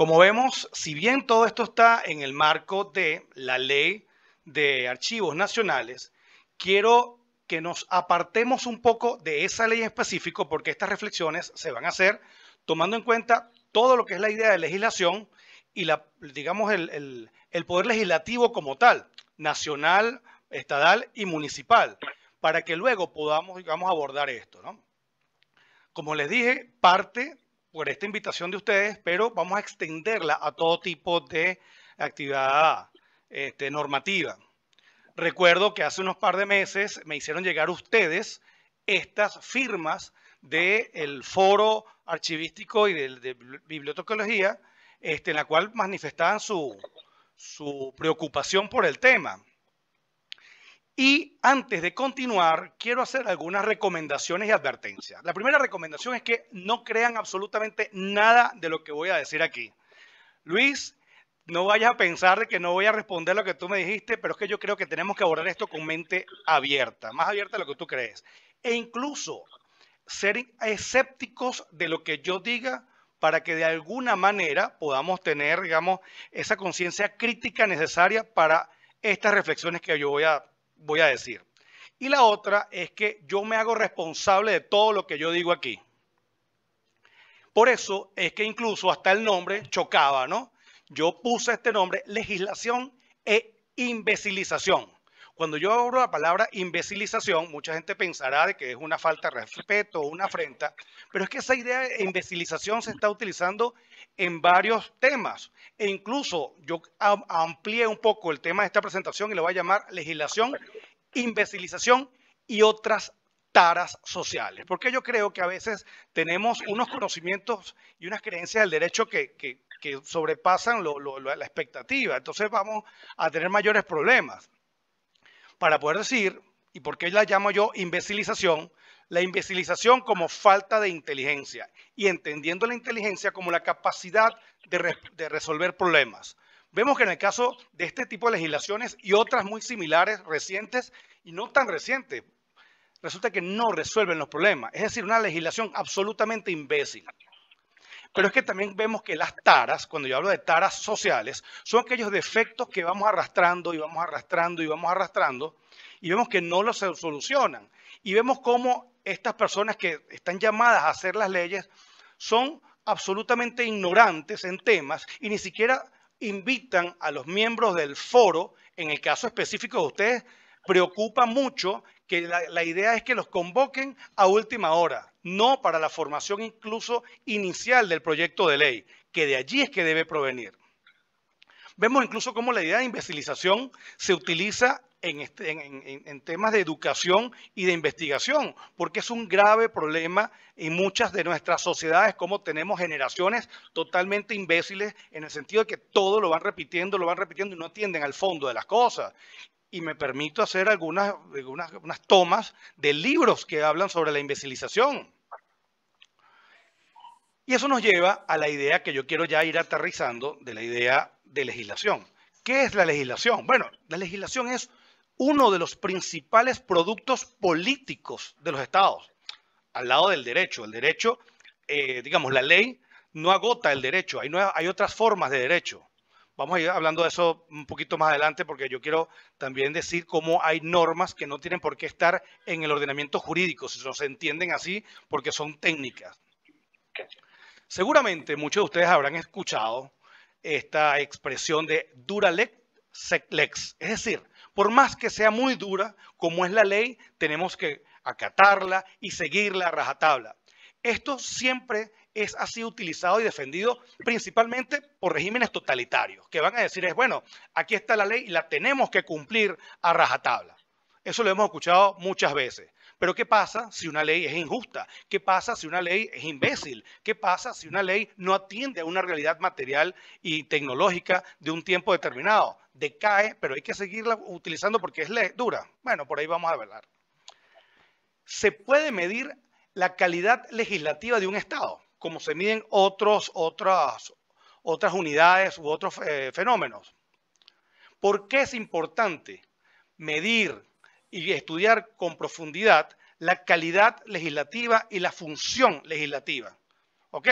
Como vemos, si bien todo esto está en el marco de la ley de archivos nacionales, quiero que nos apartemos un poco de esa ley en específico porque estas reflexiones se van a hacer tomando en cuenta todo lo que es la idea de legislación y la, digamos, el, poder legislativo como tal, nacional, estadal y municipal, para que luego podamos, digamos, abordar esto, ¿no? Como les dije, parte por esta invitación de ustedes, pero vamos a extenderla a todo tipo de actividad este, normativa. Recuerdo que hace unos par de meses me hicieron llegar ustedes estas firmas del foro archivístico y de, de bibliotecología, este, en la cual manifestaban su, su preocupación por el tema. Y antes de continuar, quiero hacer algunas recomendaciones y advertencias. La primera recomendación es que no crean absolutamente nada de lo que voy a decir aquí. Luis, no vayas a pensar de que no voy a responder lo que tú me dijiste, pero es que yo creo que tenemos que abordar esto con mente abierta, más abierta de lo que tú crees. E incluso ser escépticos de lo que yo diga para que de alguna manera podamos tener, digamos, esa conciencia crítica necesaria para estas reflexiones que yo voy a voy a decir. Y la otra es que yo me hago responsable de todo lo que yo digo aquí. Por eso es que incluso hasta el nombre chocaba, ¿no? Yo puse este nombre legislación e imbecilización. Cuando yo abro la palabra imbecilización, mucha gente pensará de que es una falta de respeto, o una afrenta, pero es que esa idea de imbecilización se está utilizando en varios temas. E incluso yo amplié un poco el tema de esta presentación y lo voy a llamar legislación, imbecilización y otras taras sociales, porque yo creo que a veces tenemos unos conocimientos y unas creencias del derecho que, sobrepasan la expectativa, entonces vamos a tener mayores problemas para poder decir, y por qué la llamo yo imbecilización, la imbecilización como falta de inteligencia y entendiendo la inteligencia como la capacidad de, de resolver problemas. Vemos que en el caso de este tipo de legislaciones y otras muy similares, recientes y no tan recientes, resulta que no resuelven los problemas. Es decir, una legislación absolutamente imbécil. Pero es que también vemos que las taras, cuando yo hablo de taras sociales, son aquellos defectos que vamos arrastrando y vamos arrastrando y vamos arrastrando y vemos que no los solucionan. Y vemos cómo estas personas que están llamadas a hacer las leyes son absolutamente ignorantes en temas y ni siquiera invitan a los miembros del foro, en el caso específico de ustedes, preocupa mucho que la, idea es que los convoquen a última hora, no para la formación incluso inicial del proyecto de ley, que de allí es que debe provenir. Vemos incluso cómo la idea de imbecilización se utiliza en, este, temas de educación y de investigación, porque es un grave problema en muchas de nuestras sociedades, como tenemos generaciones totalmente imbéciles en el sentido de que todo lo van repitiendo, lo van repitiendo y no atienden al fondo de las cosas y me permito hacer algunas, tomas de libros que hablan sobre la imbecilización. Y eso nos lleva a la idea que yo quiero ya ir aterrizando de la idea de legislación. ¿Qué es la legislación? Bueno, la legislación es uno de los principales productos políticos de los estados, al lado del derecho. El derecho, eh, digamos, la ley no agota el derecho, hay, hay otras formas de derecho. Vamos a ir hablando de eso un poquito más adelante porque yo quiero también decir cómo hay normas que no tienen por qué estar en el ordenamiento jurídico, si no se entienden así, porque son técnicas. Seguramente muchos de ustedes habrán escuchado esta expresión de dura lex, lex. Es decir, por más que sea muy dura, como es la ley, tenemos que acatarla y seguirla a rajatabla. Esto siempre es así utilizado y defendido principalmente por regímenes totalitarios, que van a decir es, bueno, aquí está la ley y la tenemos que cumplir a rajatabla. Eso lo hemos escuchado muchas veces. Pero ¿qué pasa si una ley es injusta? ¿Qué pasa si una ley es imbécil? ¿Qué pasa si una ley no atiende a una realidad material y tecnológica de un tiempo determinado? Decae, pero hay que seguirla utilizando porque es ley dura. Bueno, por ahí vamos a hablar. Se puede medir la calidad legislativa de un Estado, como se miden otros, otras, otras unidades u otros eh, fenómenos. ¿Por qué es importante medir y estudiar con profundidad la calidad legislativa y la función legislativa? ¿Ok?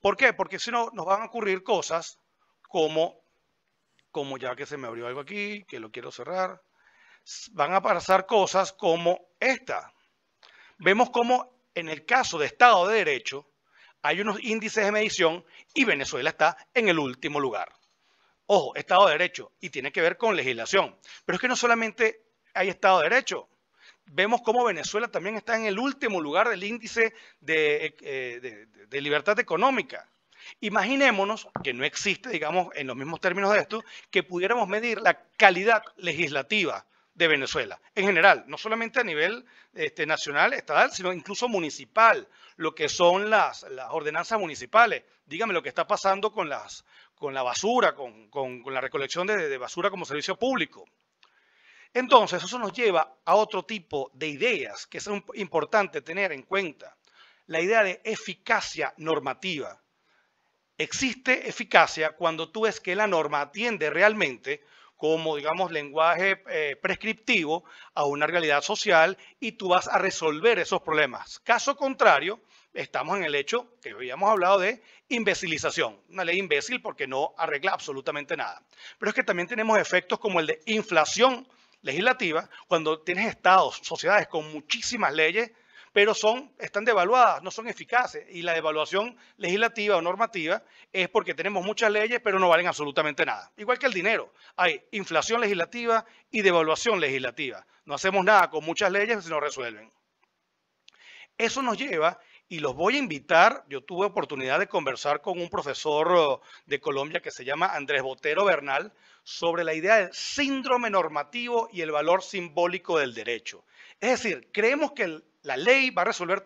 ¿Por qué? Porque si no, nos van a ocurrir cosas como, como ya que se me abrió algo aquí, que lo quiero cerrar, van a pasar cosas como esta. Vemos cómo en el caso de Estado de Derecho, hay unos índices de medición y Venezuela está en el último lugar. Ojo, Estado de Derecho, y tiene que ver con legislación. Pero es que no solamente hay Estado de Derecho, vemos cómo Venezuela también está en el último lugar del índice de, eh, de, libertad económica. Imaginémonos, que no existe, digamos, en los mismos términos de esto, que pudiéramos medir la calidad legislativa de Venezuela. En general, no solamente a nivel este, nacional, estatal, sino incluso municipal, lo que son las, ordenanzas municipales. Dígame lo que está pasando con, las, con la basura, con, la recolección de, de basura como servicio público. Entonces, eso nos lleva a otro tipo de ideas que es importante tener en cuenta. La idea de eficacia normativa. Existe eficacia cuando tú ves que la norma atiende realmente como, digamos, lenguaje eh, prescriptivo a una realidad social y tú vas a resolver esos problemas. Caso contrario, estamos en el hecho que habíamos hablado de imbecilización, una ley imbécil porque no arregla absolutamente nada. Pero es que también tenemos efectos como el de inflación legislativa, cuando tienes estados, sociedades con muchísimas leyes pero son, están devaluadas, no son eficaces. Y la devaluación legislativa o normativa es porque tenemos muchas leyes, pero no valen absolutamente nada. Igual que el dinero. Hay inflación legislativa y devaluación legislativa. No hacemos nada con muchas leyes si no resuelven. Eso nos lleva, y los voy a invitar, yo tuve oportunidad de conversar con un profesor eh, de Colombia que se llama Andrés Botero Bernal sobre la idea del síndrome normativo y el valor simbólico del derecho. Es decir, creemos que el la ley va a resolver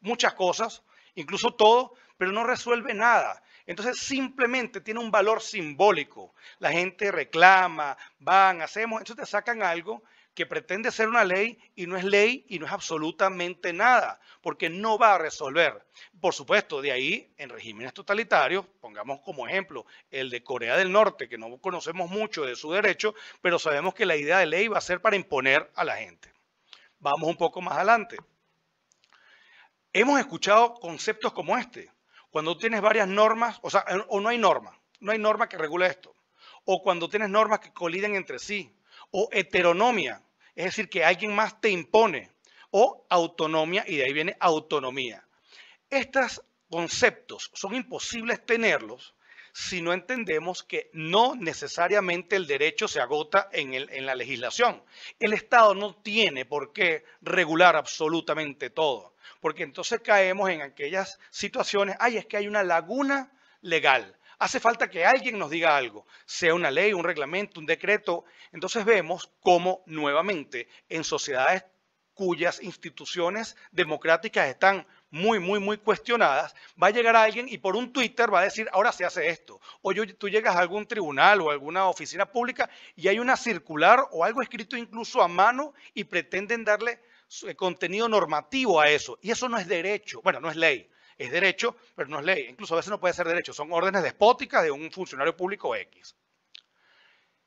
muchas cosas, incluso todo, pero no resuelve nada. Entonces simplemente tiene un valor simbólico. La gente reclama, van, hacemos, entonces te sacan algo que pretende ser una ley y no es ley y no es absolutamente nada, porque no va a resolver. Por supuesto, de ahí en regímenes totalitarios, pongamos como ejemplo el de Corea del Norte, que no conocemos mucho de su derecho, pero sabemos que la idea de ley va a ser para imponer a la gente. Vamos un poco más adelante. Hemos escuchado conceptos como este. Cuando tienes varias normas, o sea, o no hay norma, no hay norma que regule esto. O cuando tienes normas que coliden entre sí. O heteronomia, es decir, que alguien más te impone. O autonomía y de ahí viene autonomía. Estos conceptos son imposibles tenerlos si no entendemos que no necesariamente el derecho se agota en, el, la legislación. El Estado no tiene por qué regular absolutamente todo, porque entonces caemos en aquellas situaciones, ay, es que hay una laguna legal. Hace falta que alguien nos diga algo, sea una ley, un reglamento, un decreto. Entonces vemos cómo nuevamente en sociedades cuyas instituciones democráticas están muy, muy, muy cuestionadas, va a llegar alguien y por un Twitter va a decir, ahora se hace esto. O tú llegas a algún tribunal o alguna oficina pública y hay una circular o algo escrito incluso a mano y pretenden darle eh, contenido normativo a eso. Y eso no es derecho, bueno, no es ley. Es derecho, pero no es ley. Incluso a veces no puede ser derecho. Son órdenes despóticas de un funcionario público X.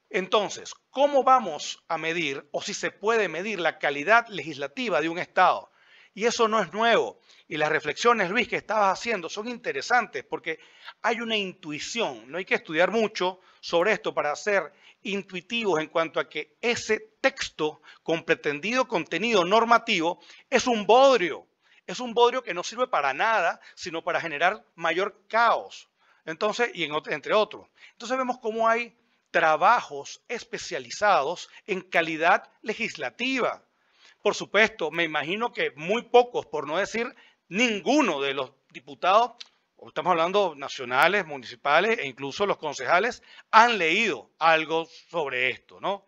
Entonces, ¿cómo vamos a medir o si se puede medir la calidad legislativa de un Estado? Y eso no es nuevo. Y las reflexiones, Luis, que estabas haciendo son interesantes porque hay una intuición. No hay que estudiar mucho sobre esto para ser intuitivos en cuanto a que ese texto con pretendido contenido normativo es un bodrio. Es un bodrio que no sirve para nada, sino para generar mayor caos. Entonces, y entre otros. Entonces vemos cómo hay trabajos especializados en calidad legislativa por supuesto, me imagino que muy pocos, por no decir ninguno de los diputados, estamos hablando nacionales, municipales e incluso los concejales, han leído algo sobre esto, ¿no?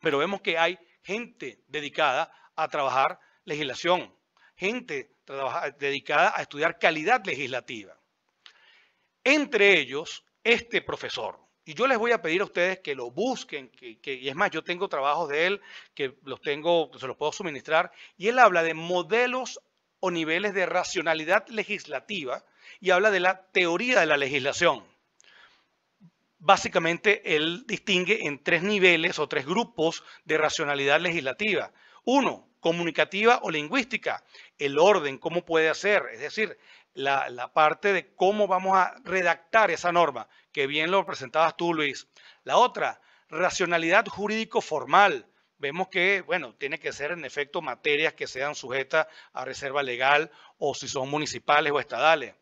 Pero vemos que hay gente dedicada a trabajar legislación, gente dedicada a estudiar calidad legislativa. Entre ellos, este profesor, y yo les voy a pedir a ustedes que lo busquen, que, y es más, yo tengo trabajos de él que los tengo, se los puedo suministrar, y él habla de modelos o niveles de racionalidad legislativa y habla de la teoría de la legislación. Básicamente, él distingue en tres niveles o tres grupos de racionalidad legislativa. Uno, comunicativa o lingüística el orden, cómo puede hacer, es decir, la, parte de cómo vamos a redactar esa norma, que bien lo presentabas tú, Luis. La otra, racionalidad jurídico-formal. Vemos que, bueno, tiene que ser en efecto materias que sean sujetas a reserva legal o si son municipales o estadales.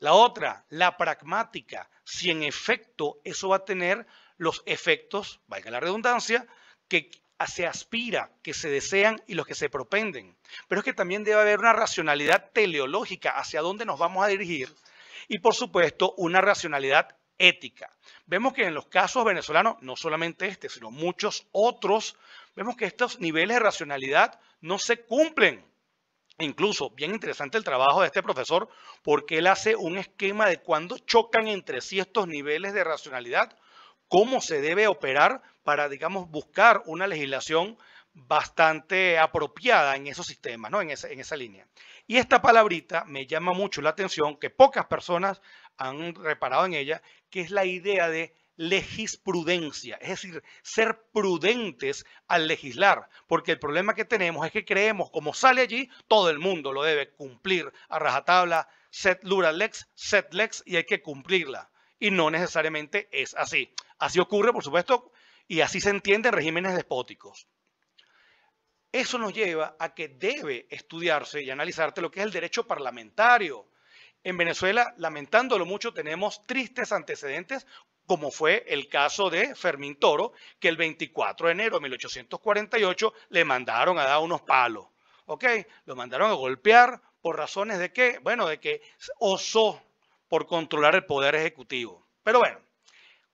La otra, la pragmática, si en efecto eso va a tener los efectos, valga la redundancia, que se aspira, que se desean y los que se propenden. Pero es que también debe haber una racionalidad teleológica hacia dónde nos vamos a dirigir y por supuesto una racionalidad ética. Vemos que en los casos venezolanos, no solamente este, sino muchos otros, vemos que estos niveles de racionalidad no se cumplen. Incluso, bien interesante el trabajo de este profesor, porque él hace un esquema de cuándo chocan entre sí estos niveles de racionalidad cómo se debe operar para, digamos, buscar una legislación bastante apropiada en esos sistemas, ¿no? en, esa, en esa línea. Y esta palabrita me llama mucho la atención, que pocas personas han reparado en ella, que es la idea de legisprudencia, es decir, ser prudentes al legislar, porque el problema que tenemos es que creemos, como sale allí, todo el mundo lo debe cumplir a rajatabla, set lura lex, set lex, y hay que cumplirla y no necesariamente es así. Así ocurre, por supuesto, y así se entiende en regímenes despóticos. Eso nos lleva a que debe estudiarse y analizarse lo que es el derecho parlamentario. En Venezuela, lamentándolo mucho, tenemos tristes antecedentes, como fue el caso de Fermín Toro, que el 24 de enero de 1848 le mandaron a dar unos palos. ¿Ok? Lo mandaron a golpear por razones de qué bueno, de que osó por controlar el poder ejecutivo. Pero bueno,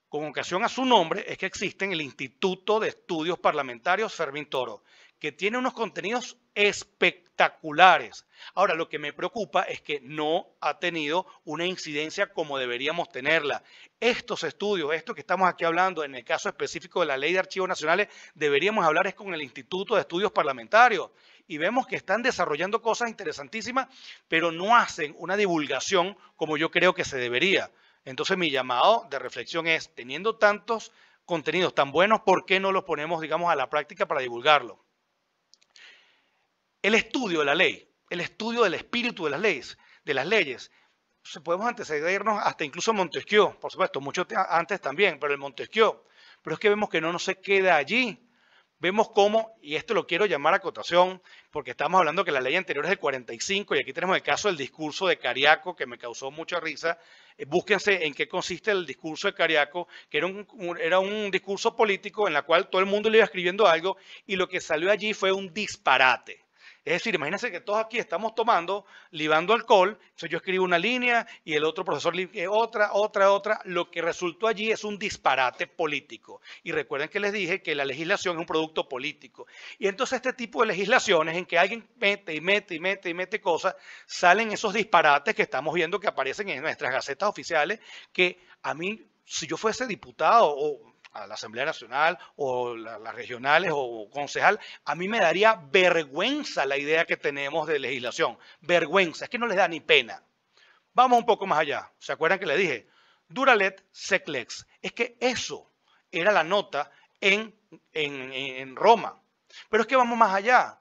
con ocasión a su nombre es que existe el Instituto de Estudios Parlamentarios Fermín Toro, que tiene unos contenidos espectaculares. Ahora, lo que me preocupa es que no ha tenido una incidencia como deberíamos tenerla. Estos estudios, estos que estamos aquí hablando en el caso específico de la Ley de Archivos Nacionales, deberíamos hablar con el Instituto de Estudios Parlamentarios y vemos que están desarrollando cosas interesantísimas, pero no hacen una divulgación como yo creo que se debería. Entonces mi llamado de reflexión es, teniendo tantos contenidos tan buenos, ¿por qué no los ponemos, digamos, a la práctica para divulgarlo? El estudio de la ley, el estudio del espíritu de las leyes, de las leyes. Podemos antecedernos hasta incluso Montesquieu, por supuesto, mucho antes también, pero el Montesquieu. Pero es que vemos que no, no se queda allí vemos cómo, y esto lo quiero llamar acotación, porque estamos hablando que la ley anterior es del 45 y aquí tenemos el caso del discurso de Cariaco, que me causó mucha risa. Eh, búsquense en qué consiste el discurso de Cariaco, que era un, era un discurso político en el cual todo el mundo le iba escribiendo algo y lo que salió allí fue un disparate. Es decir, imagínense que todos aquí estamos tomando, libando alcohol, yo escribo una línea y el otro profesor eh, otra, otra, otra. Lo que resultó allí es un disparate político. Y recuerden que les dije que la legislación es un producto político. Y entonces este tipo de legislaciones en que alguien mete y mete y mete y mete cosas, salen esos disparates que estamos viendo que aparecen en nuestras gacetas oficiales, que a mí si yo fuese diputado o la Asamblea Nacional o las regionales o concejal, a mí me daría vergüenza la idea que tenemos de legislación. Vergüenza, es que no les da ni pena. Vamos un poco más allá. ¿Se acuerdan que le dije? Duralet Seclex. Es que eso era la nota en, en, Roma. Pero es que vamos más allá.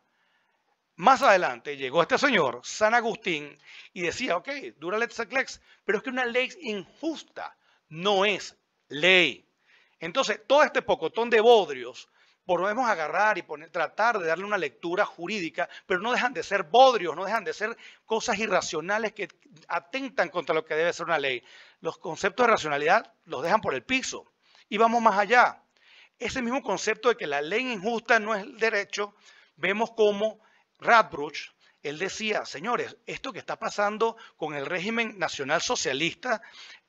Más adelante llegó este señor, San Agustín, y decía, ok, duralet seclex pero es que una ley injusta no es ley. Entonces, todo este pocotón de bodrios podemos agarrar y poner, tratar de darle una lectura jurídica, pero no dejan de ser bodrios, no dejan de ser cosas irracionales que atentan contra lo que debe ser una ley. Los conceptos de racionalidad los dejan por el piso. Y vamos más allá. Ese mismo concepto de que la ley injusta no es el derecho, vemos como Radbruch él decía, señores, esto que está pasando con el régimen nacional socialista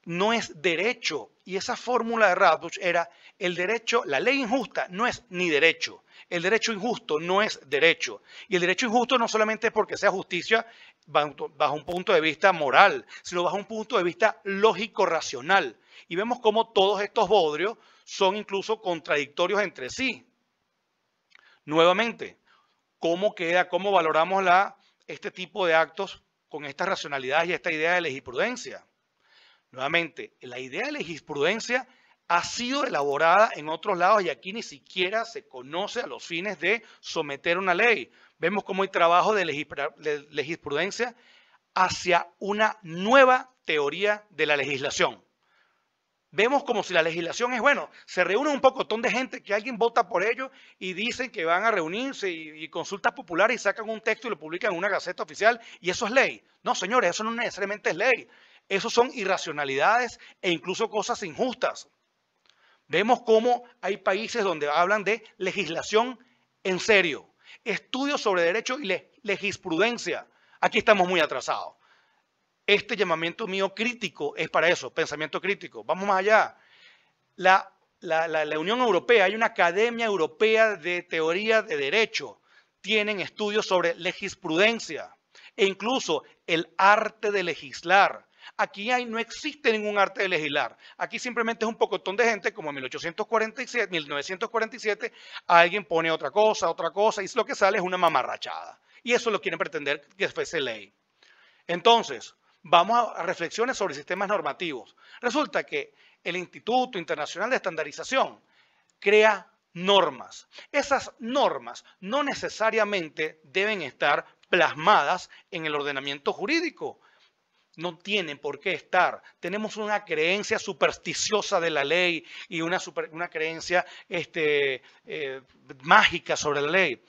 no es derecho. Y esa fórmula de Radbruch era el derecho, la ley injusta no es ni derecho. El derecho injusto no es derecho. Y el derecho injusto no solamente es porque sea justicia bajo un punto de vista moral, sino bajo un punto de vista lógico-racional. Y vemos cómo todos estos bodrios son incluso contradictorios entre sí. Nuevamente, cómo queda, cómo valoramos la este tipo de actos con esta racionalidad y esta idea de legisprudencia. Nuevamente, la idea de legisprudencia ha sido elaborada en otros lados y aquí ni siquiera se conoce a los fines de someter una ley. Vemos cómo hay trabajo de legisprudencia hacia una nueva teoría de la legislación vemos como si la legislación es, bueno, se reúne un pocotón de gente que alguien vota por ello y dicen que van a reunirse y, consultas populares y sacan un texto y lo publican en una gaceta oficial y eso es ley. No, señores, eso no necesariamente es ley. Eso son irracionalidades e incluso cosas injustas. Vemos como hay países donde hablan de legislación en serio, estudios sobre derecho y legisprudencia. Aquí estamos muy atrasados este llamamiento mío crítico es para eso, pensamiento crítico. Vamos más allá. La, Unión Europea, hay una Academia Europea de Teoría de Derecho, tienen estudios sobre legisprudencia e incluso el arte de legislar. Aquí hay, no existe ningún arte de legislar. Aquí simplemente es un pocotón de gente, como en 1847, 1947, alguien pone otra cosa, otra cosa, y lo que sale es una mamarrachada. Y eso lo quieren pretender que fuese ley. Entonces, vamos a reflexiones sobre sistemas normativos. Resulta que el Instituto Internacional de Estandarización crea normas. Esas normas no necesariamente deben estar plasmadas en el ordenamiento jurídico. No tienen por qué estar. Tenemos una creencia supersticiosa de la ley y una, creencia este, eh, mágica sobre la ley.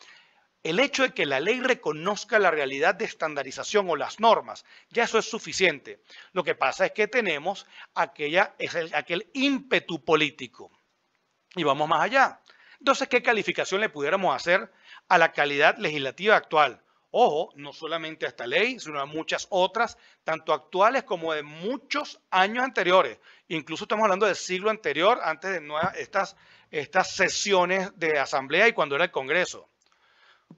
El hecho de que la ley reconozca la realidad de estandarización o las normas, ya eso es suficiente. Lo que pasa es que tenemos aquel ímpetu político. Y vamos más allá. Entonces, ¿qué calificación le pudiéramos hacer a la calidad legislativa actual? Ojo, no solamente a esta ley, sino a muchas otras, tanto actuales como de muchos años anteriores. Incluso estamos hablando del siglo anterior, antes de estas sesiones de asamblea y cuando era el Congreso.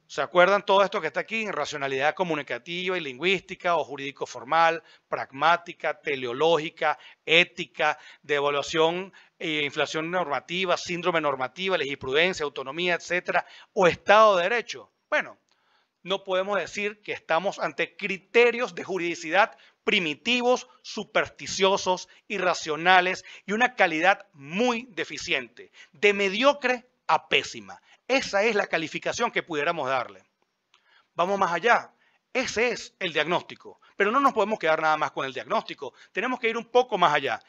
¿Se acuerdan todo esto que está aquí? racionalidad comunicativa y lingüística o jurídico formal, pragmática, teleológica, ética, devaluación e inflación normativa, síndrome normativa, legisprudencia, autonomía, etcétera, o Estado de Derecho. Bueno, no podemos decir que estamos ante criterios de juridicidad primitivos, supersticiosos, irracionales y una calidad muy deficiente, de mediocre a pésima. Esa es la calificación que pudiéramos darle. Vamos más allá. Ese es el diagnóstico. Pero no nos podemos quedar nada más con el diagnóstico. Tenemos que ir un poco más allá.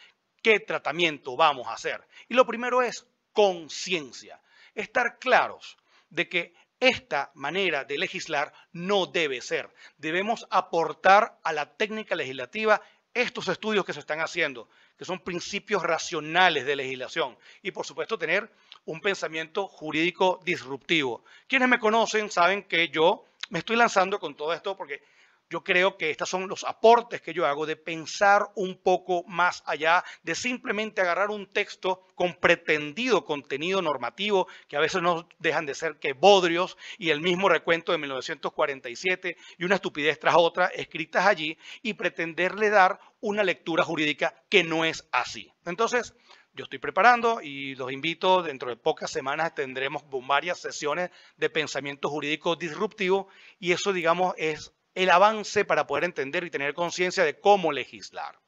¿Qué tratamiento vamos a hacer? Y lo primero es conciencia. Estar claros de que esta manera de legislar no debe ser. Debemos aportar a la técnica legislativa estos estudios que se están haciendo, que son principios racionales de legislación. Y por supuesto tener un pensamiento jurídico disruptivo. Quienes me conocen saben que yo me estoy lanzando con todo esto porque yo creo que estos son los aportes que yo hago de pensar un poco más allá de simplemente agarrar un texto con pretendido contenido normativo, que a veces no dejan de ser que bodrios y el mismo recuento de 1947 y una estupidez tras otra escritas allí y pretenderle dar una lectura jurídica que no es así. Entonces, yo estoy preparando y los invito, dentro de pocas semanas tendremos varias sesiones de pensamiento jurídico disruptivo y eso, digamos, es el avance para poder entender y tener conciencia de cómo legislar.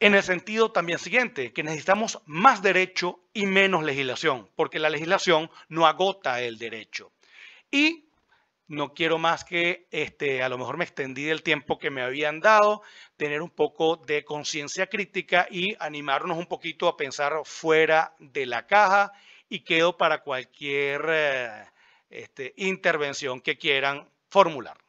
En el sentido también siguiente, que necesitamos más derecho y menos legislación, porque la legislación no agota el derecho. Y no quiero más que, este, a lo mejor me extendí del tiempo que me habían dado, tener un poco de conciencia crítica y animarnos un poquito a pensar fuera de la caja y quedo para cualquier eh, este, intervención que quieran formular.